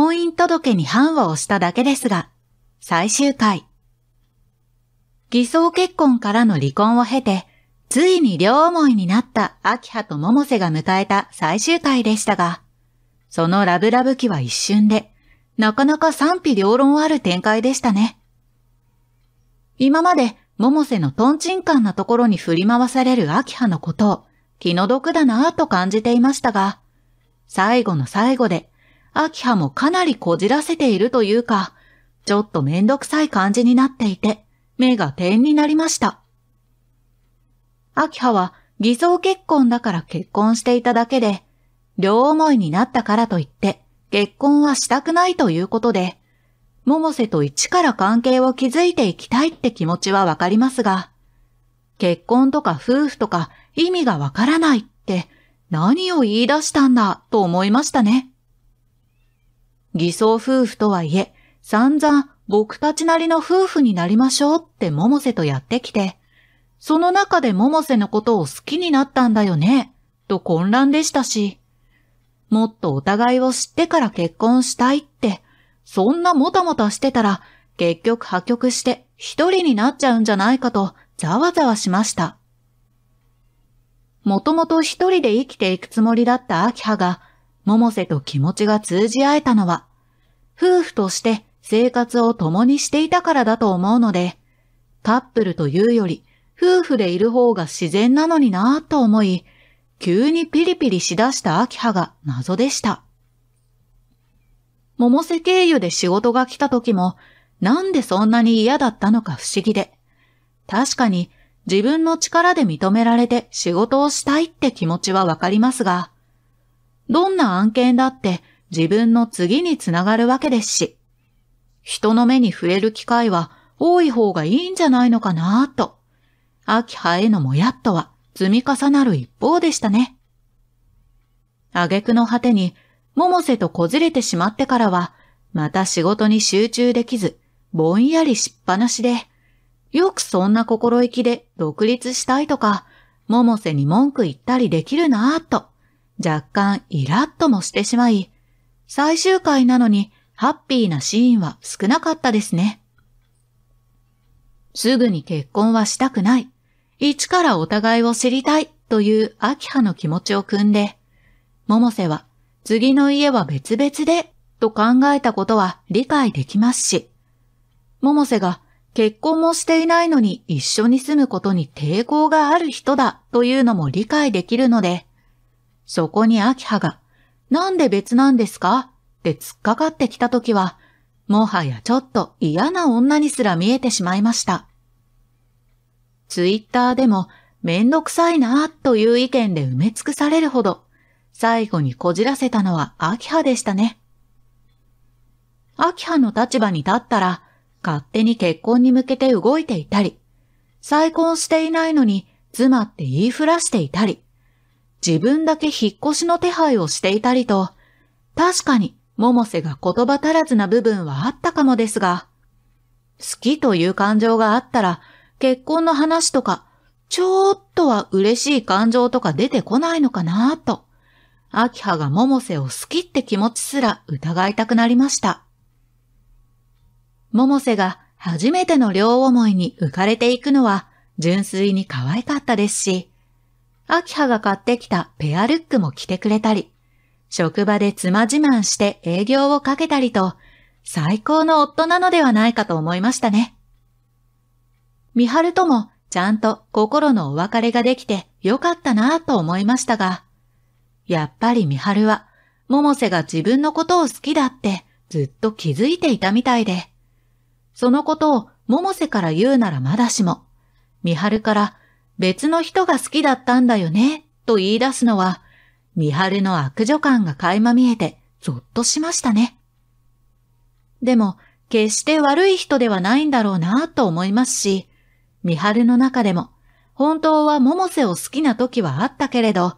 婚姻届に判を押しただけですが、最終回。偽装結婚からの離婚を経て、ついに両思いになった秋葉と桃瀬が迎えた最終回でしたが、そのラブラブ期は一瞬で、なかなか賛否両論ある展開でしたね。今まで桃瀬のトンチンカンなところに振り回される秋葉のことを気の毒だなぁと感じていましたが、最後の最後で秋葉もかなりこじらせているというか、ちょっとめんどくさい感じになっていて、目が点になりました。秋葉は偽装結婚だから結婚していただけで、両思いになったからといって、結婚はしたくないということで、百瀬と一から関係を築いていきたいって気持ちはわかりますが、結婚とか夫婦とか意味がわからないって何を言い出したんだと思いましたね。偽装夫婦とはいえ、散々僕たちなりの夫婦になりましょうって百瀬とやってきて、その中で百瀬のことを好きになったんだよね、と混乱でしたし、もっとお互いを知ってから結婚したいって、そんなもたもたしてたら結局破局して一人になっちゃうんじゃないかとざわざわしました。もともと一人で生きていくつもりだった秋葉が、百瀬と気持ちが通じ合えたのは、夫婦として生活を共にしていたからだと思うので、カップルというより夫婦でいる方が自然なのになぁと思い、急にピリピリしだした秋葉が謎でした。桃瀬経由で仕事が来た時も、なんでそんなに嫌だったのか不思議で。確かに自分の力で認められて仕事をしたいって気持ちはわかりますが、どんな案件だって自分の次につながるわけですし、人の目に触れる機会は多い方がいいんじゃないのかなと、秋葉へのもやっとは積み重なる一方でしたね。挙句の果てに、百瀬とこずれてしまってからは、また仕事に集中できず、ぼんやりしっぱなしで、よくそんな心意気で独立したいとか、百瀬に文句言ったりできるなぁと、若干イラッともしてしまい、最終回なのにハッピーなシーンは少なかったですね。すぐに結婚はしたくない。一からお互いを知りたいという秋葉の気持ちを汲んで、桃瀬は次の家は別々でと考えたことは理解できますし、桃瀬が結婚もしていないのに一緒に住むことに抵抗がある人だというのも理解できるので、そこに秋葉がなんで別なんですかって突っかかってきた時は、もはやちょっと嫌な女にすら見えてしまいました。ツイッターでもめんどくさいなぁという意見で埋め尽くされるほど、最後にこじらせたのは秋葉でしたね。秋葉の立場に立ったら、勝手に結婚に向けて動いていたり、再婚していないのに妻って言いふらしていたり、自分だけ引っ越しの手配をしていたりと、確かに百瀬が言葉足らずな部分はあったかもですが、好きという感情があったら、結婚の話とか、ちょっとは嬉しい感情とか出てこないのかなと、秋葉が百瀬を好きって気持ちすら疑いたくなりました。百瀬が初めての両思いに浮かれていくのは純粋に可愛かったですし、秋葉が買ってきたペアルックも着てくれたり、職場で妻自慢して営業をかけたりと、最高の夫なのではないかと思いましたね。三春ともちゃんと心のお別れができてよかったなぁと思いましたが、やっぱり三春は、百瀬が自分のことを好きだってずっと気づいていたみたいで、そのことを百瀬から言うならまだしも、三春から別の人が好きだったんだよね、と言い出すのは、三春の悪女感が垣間見えて、ゾッとしましたね。でも、決して悪い人ではないんだろうなと思いますし、三春の中でも、本当は百瀬を好きな時はあったけれど、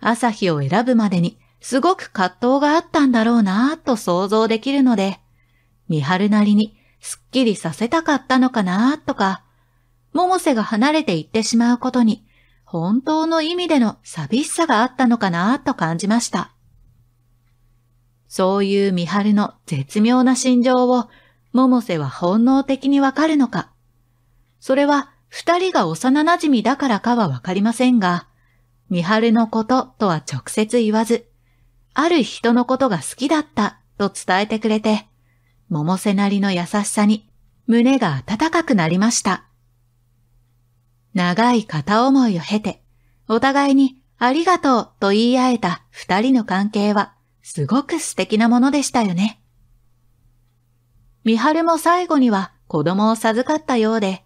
朝日を選ぶまでにすごく葛藤があったんだろうなと想像できるので、三春なりにすっきりさせたかったのかなとか、百瀬が離れていってしまうことに、本当の意味での寂しさがあったのかなと感じました。そういう美晴の絶妙な心情を、百瀬は本能的にわかるのか。それは二人が幼馴染だからかはわかりませんが、美晴のこととは直接言わず、ある人のことが好きだったと伝えてくれて、百瀬なりの優しさに胸が温かくなりました。長い片思いを経て、お互いにありがとうと言い合えた二人の関係は、すごく素敵なものでしたよね。美春も最後には子供を授かったようで、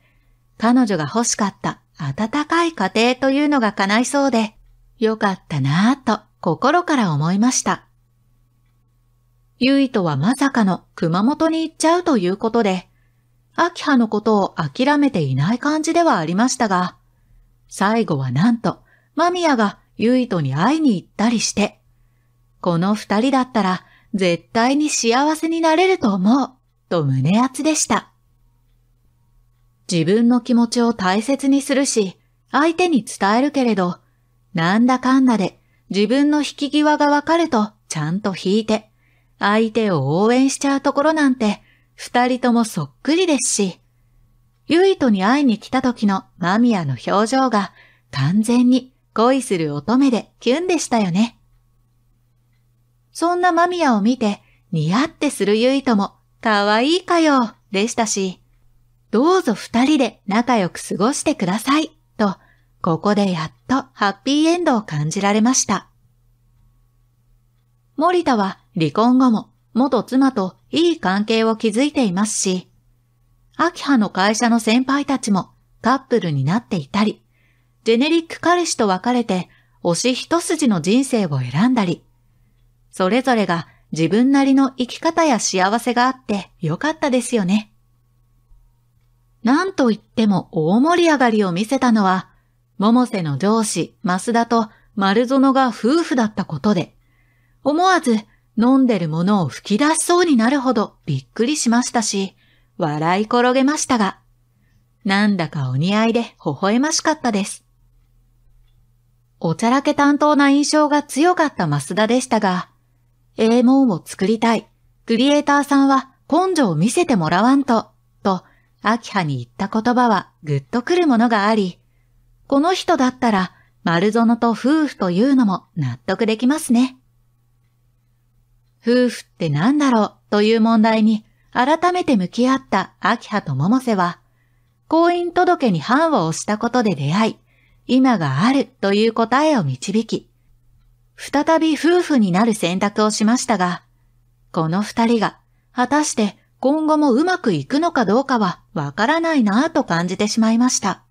彼女が欲しかった温かい家庭というのが叶いそうで、よかったなぁと心から思いました。ゆいとはまさかの熊本に行っちゃうということで、秋葉のことを諦めていない感じではありましたが、最後はなんと、マミヤがユイトに会いに行ったりして、この二人だったら絶対に幸せになれると思う、と胸熱でした。自分の気持ちを大切にするし、相手に伝えるけれど、なんだかんだで自分の引き際がわかるとちゃんと引いて、相手を応援しちゃうところなんて二人ともそっくりですし、ゆいとに会いに来た時のマミヤの表情が完全に恋する乙女でキュンでしたよね。そんなマミヤを見て、似合ってするゆいとも、かわいいかよ、でしたし、どうぞ二人で仲良く過ごしてください、と、ここでやっとハッピーエンドを感じられました。森田は離婚後も元妻といい関係を築いていますし、秋葉の会社の先輩たちもカップルになっていたり、ジェネリック彼氏と別れて推し一筋の人生を選んだり、それぞれが自分なりの生き方や幸せがあってよかったですよね。なんと言っても大盛り上がりを見せたのは、桃瀬の上司、増田と丸園が夫婦だったことで、思わず飲んでるものを吹き出しそうになるほどびっくりしましたし、笑い転げましたが、なんだかお似合いで微笑ましかったです。おちゃらけ担当な印象が強かった増田でしたが、A 門を作りたい、クリエイターさんは根性を見せてもらわんと、と、秋葉に言った言葉はぐっとくるものがあり、この人だったら、丸園と夫婦というのも納得できますね。夫婦って何だろうという問題に改めて向き合った秋葉と百瀬は、婚姻届に判を押したことで出会い、今があるという答えを導き、再び夫婦になる選択をしましたが、この二人が果たして今後もうまくいくのかどうかはわからないなぁと感じてしまいました。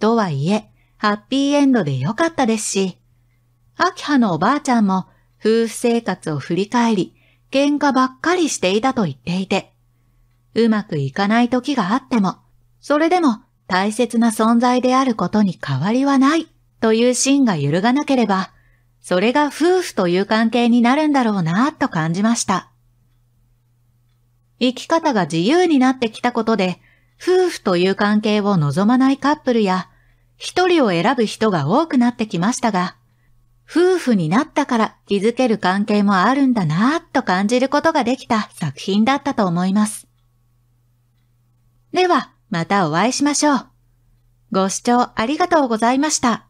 とはいえ、ハッピーエンドでよかったですし、秋葉のおばあちゃんも夫婦生活を振り返り、喧嘩ばっかりしていたと言っていて、うまくいかない時があっても、それでも大切な存在であることに変わりはないという芯が揺るがなければ、それが夫婦という関係になるんだろうなぁと感じました。生き方が自由になってきたことで、夫婦という関係を望まないカップルや、一人を選ぶ人が多くなってきましたが、夫婦になったから気づける関係もあるんだなぁと感じることができた作品だったと思います。では、またお会いしましょう。ご視聴ありがとうございました。